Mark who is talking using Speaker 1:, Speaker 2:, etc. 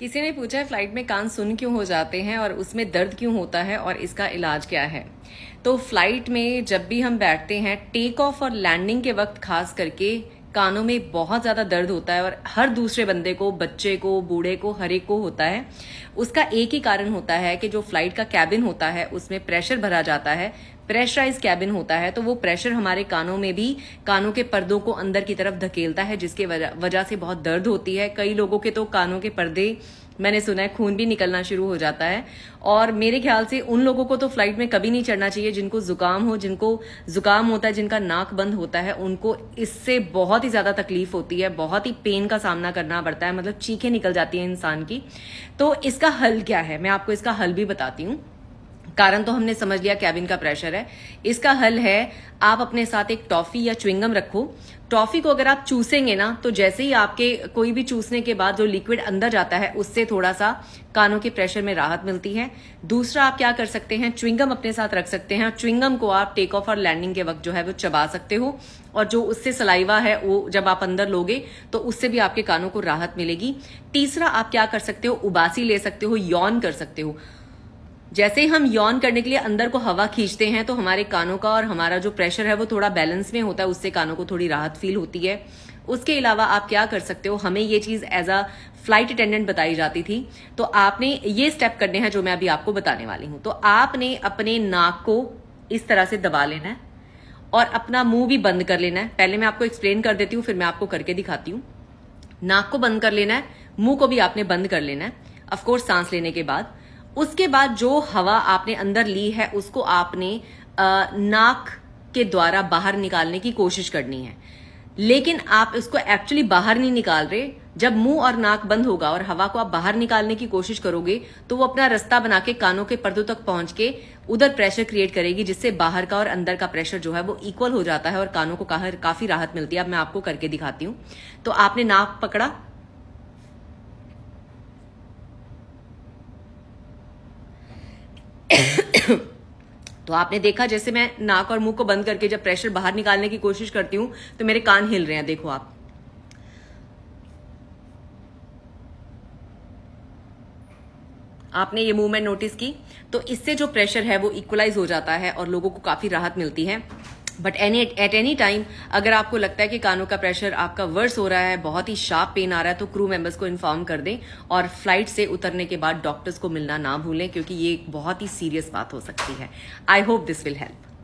Speaker 1: किसी ने पूछा है फ्लाइट में कान सुन क्यों हो जाते हैं और उसमें दर्द क्यों होता है और इसका इलाज क्या है तो फ्लाइट में जब भी हम बैठते हैं टेक ऑफ और लैंडिंग के वक्त खास करके कानों में बहुत ज़्यादा दर्द होता है और हर दूसरे बंदे को बच्चे को बूढ़े को हर एक को होता है उसका एक ही कारण होता है कि जो फ्लाइट का कैबिन होता है उसमें प्रेशर भरा जाता है प्रेशराइज कैबिन होता है तो वो प्रेशर हमारे कानों में भी कानों के पर्दों को अंदर की तरफ धकेलता है जिसके वजह से बहुत दर्द होती है कई लोगों के तो कानों के पर्दे मैंने सुना है खून भी निकलना शुरू हो जाता है और मेरे ख्याल से उन लोगों को तो फ्लाइट में कभी नहीं चढ़ना चाहिए जिनको जुकाम हो जिनको जुकाम होता है जिनका नाक बंद होता है उनको इससे बहुत ही ज्यादा तकलीफ होती है बहुत ही पेन का सामना करना पड़ता है मतलब चीखें निकल जाती हैं इंसान की तो इसका हल क्या है मैं आपको इसका हल भी बताती हूँ कारण तो हमने समझ लिया कैबिन का प्रेशर है इसका हल है आप अपने साथ एक टॉफी या च्विंगम रखो टॉफी को अगर आप चूसेंगे ना तो जैसे ही आपके कोई भी चूसने के बाद जो लिक्विड अंदर जाता है उससे थोड़ा सा कानों के प्रेशर में राहत मिलती है दूसरा आप क्या कर सकते हैं च्विंगम अपने साथ रख सकते हैं और च्विंगम को आप टेक ऑफ और लैंडिंग के वक्त जो है वो चबा सकते हो और जो उससे सलाइवा है वो जब आप अंदर लोगे तो उससे भी आपके कानों को राहत मिलेगी तीसरा आप क्या कर सकते हो उबासी ले सकते हो यौन कर सकते हो जैसे ही हम यौन करने के लिए अंदर को हवा खींचते हैं तो हमारे कानों का और हमारा जो प्रेशर है वो थोड़ा बैलेंस में होता है उससे कानों को थोड़ी राहत फील होती है उसके अलावा आप क्या कर सकते हो हमें ये चीज़ एज अ फ्लाइट अटेंडेंट बताई जाती थी तो आपने ये स्टेप करने हैं जो मैं अभी आपको बताने वाली हूं तो आपने अपने नाक को इस तरह से दबा लेना है और अपना मुंह भी बंद कर लेना है पहले मैं आपको एक्सप्लेन कर देती हूँ फिर मैं आपको करके दिखाती हूँ नाक को बंद कर लेना है मुंह को भी आपने बंद कर लेना है अफकोर्स सांस लेने के बाद उसके बाद जो हवा आपने अंदर ली है उसको आपने नाक के द्वारा बाहर निकालने की कोशिश करनी है लेकिन आप इसको एक्चुअली बाहर नहीं निकाल रहे जब मुंह और नाक बंद होगा और हवा को आप बाहर निकालने की कोशिश करोगे तो वो अपना रास्ता बना के कानों के पर्दों तक पहुंच के उधर प्रेशर क्रिएट करेगी जिससे बाहर का और अंदर का प्रेशर जो है वो इक्वल हो जाता है और कानों को काफी राहत मिलती है अब मैं आपको करके दिखाती हूं तो आपने नाक पकड़ा तो आपने देखा जैसे मैं नाक और मुंह को बंद करके जब प्रेशर बाहर निकालने की कोशिश करती हूं तो मेरे कान हिल रहे हैं देखो आप आपने ये मूवमेंट नोटिस की तो इससे जो प्रेशर है वो इक्वलाइज हो जाता है और लोगों को काफी राहत मिलती है but any at any time अगर आपको लगता है कि कानों का प्रेशर आपका वर्स हो रहा है बहुत ही शार्प पेन आ रहा है तो क्रू मेंबर्स को इन्फॉर्म कर दें और फ्लाइट से उतरने के बाद डॉक्टर्स को मिलना ना भूलें क्योंकि ये बहुत ही सीरियस बात हो सकती है I hope this will help